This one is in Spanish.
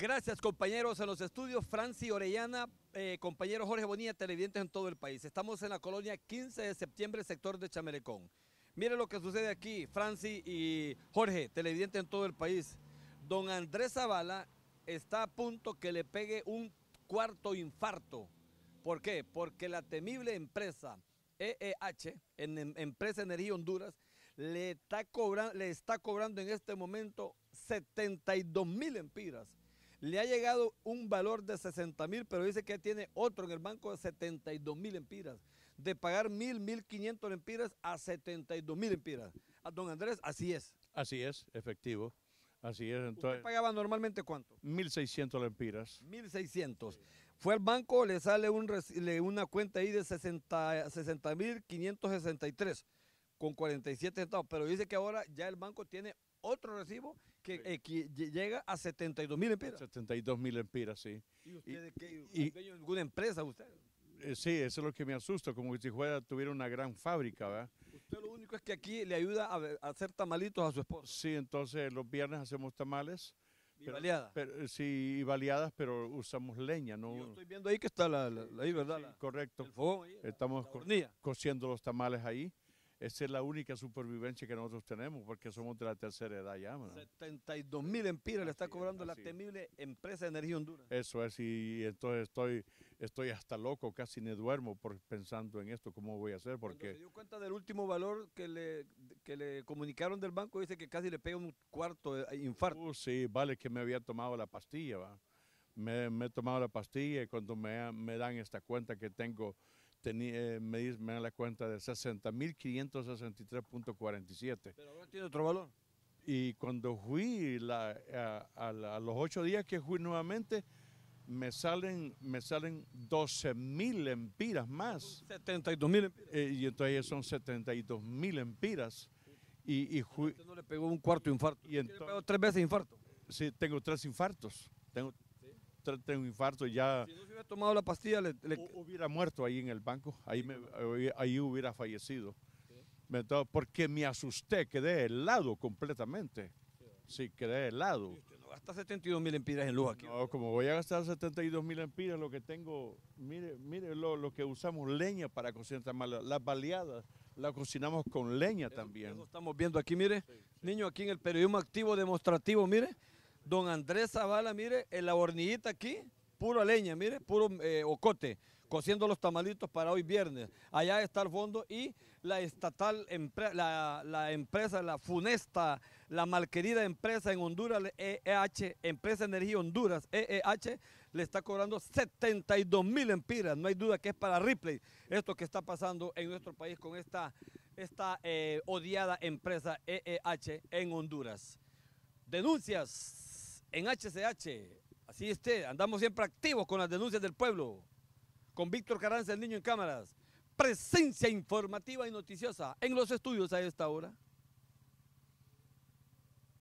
Gracias, compañeros, en los estudios Franci Orellana, eh, compañero Jorge Bonilla, televidentes en todo el país. Estamos en la colonia 15 de septiembre, sector de Chamelecón. Miren lo que sucede aquí, Franci y Jorge, televidentes en todo el país. Don Andrés Zavala está a punto que le pegue un cuarto infarto. ¿Por qué? Porque la temible empresa EEH, Empresa Energía Honduras, le está, le está cobrando en este momento 72 mil empiras le ha llegado un valor de 60 mil, pero dice que tiene otro en el banco de 72 mil empiras. De pagar mil, 1500 empiras a 72 mil empiras. A ah, don Andrés, así es. Así es, efectivo. Así es. Entonces, ¿Usted pagaba normalmente cuánto? 1.600 lempiras. 1.600. Fue al banco, le sale una cuenta ahí de 60.563 60, con 47 centavos, pero dice que ahora ya el banco tiene otro recibo que, eh, llega a 72 mil empiras. 72 mil empiras, sí. ¿Y ustedes qué? Y, alguna empresa usted? Eh, sí, eso es lo que me asusta, como si fuera, tuviera una gran fábrica, ¿verdad? Usted lo único es que aquí le ayuda a, hacer tamalitos a su esposo? Sí, entonces los viernes hacemos tamales. Y baleadas. Pero, eh, y pero usamos leña, ¿no? Yo estoy viendo ahí que está la, ahí, ¿verdad? correcto. Estamos cociendo los tamales ahí. Esa es la única supervivencia que nosotros tenemos porque somos de la tercera edad ya. ¿no? 72 mil empiras le está cobrando la temible empresa de energía Honduras. Eso es, y entonces estoy, estoy hasta loco, casi me duermo por, pensando en esto, cómo voy a hacer. Porque se dio cuenta del último valor que le, le comunicaron del banco, dice que casi le pega un cuarto de eh, infarto. Uh, sí, vale que me había tomado la pastilla, Me, he tomado la pastilla y cuando me, dan esta cuenta que tengo tenía, eh, me, da la cuenta de 60.563.47. Pero ahora tiene otro valor. Y cuando fui la, a, los ocho días que fui nuevamente, me salen, me salen mil empiras más. 72.000 empiras. Eh, y entonces son 72.000 mil empiras. Y, y fui, no le pegó un cuarto infarto. Y le pegó tres veces infarto? Sí, tengo tres infartos. Tengo un infarto y ya... Si no hubiera tomado la pastilla, le, hubiera muerto ahí en el banco, ahí, me, ahí hubiera fallecido. porque me asusté, quedé helado completamente. Sí, quedé helado. usted no gasta 72 mil empiras en luz aquí. No, como voy a gastar 72 mil empiras, lo que tengo, mire, mire lo, lo que usamos leña para cocinar tamales, las baleadas las cocinamos con leña también. estamos viendo aquí, mire, niño, aquí en el periodismo activo demostrativo, mire, Don Andrés Zavala, mire, en la hornillita aquí, puro leña, mire, puro eh, ocote, cociendo los tamalitos para hoy viernes. Allá está el fondo y la estatal, la, la empresa, la funesta, la malquerida empresa en Honduras, EEH, Empresa Energía Honduras, EEH, le está cobrando 72 mil empiras. No hay duda que es para Ripley esto que está pasando en nuestro país con esta, esta eh, odiada empresa EEH en Honduras. Denuncias en HCH. Así esté, andamos siempre activos con las denuncias del pueblo. Con Víctor Carranza, el niño en cámaras. Presencia informativa y noticiosa en los estudios a esta hora.